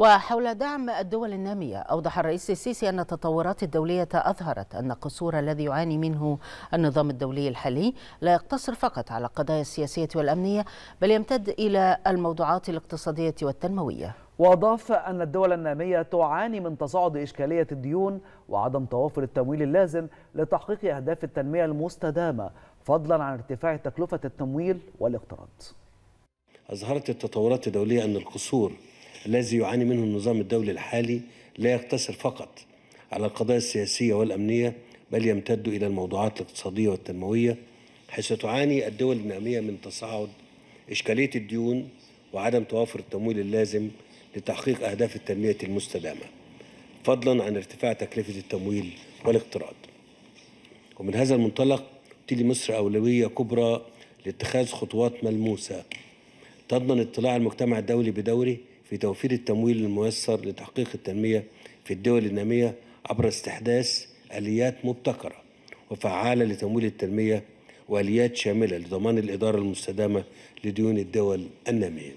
وحول دعم الدول النامية أوضح الرئيس السيسي أن التطورات الدولية أظهرت أن القصور الذي يعاني منه النظام الدولي الحالي لا يقتصر فقط على القضايا السياسية والأمنية بل يمتد إلى الموضوعات الاقتصادية والتنموية وأضاف أن الدول النامية تعاني من تصاعد إشكالية الديون وعدم توافر التمويل اللازم لتحقيق أهداف التنمية المستدامة فضلا عن ارتفاع تكلفة التمويل والاقتراض أظهرت التطورات الدولية أن القصور الذي يعاني منه النظام الدولي الحالي لا يقتصر فقط على القضايا السياسية والأمنية بل يمتد إلى الموضوعات الاقتصادية والتنموية حيث تعاني الدول النامية من تصاعد إشكالية الديون وعدم توافر التمويل اللازم لتحقيق أهداف التنمية المستدامة فضلا عن ارتفاع تكلفة التمويل والاقتراض ومن هذا المنطلق تلي مصر أولوية كبرى لاتخاذ خطوات ملموسة تضمن اطلاع المجتمع الدولي بدوره في توفير التمويل الميسر لتحقيق التنمية في الدول النامية عبر استحداث آليات مبتكرة وفعالة لتمويل التنمية وآليات شاملة لضمان الإدارة المستدامة لديون الدول النامية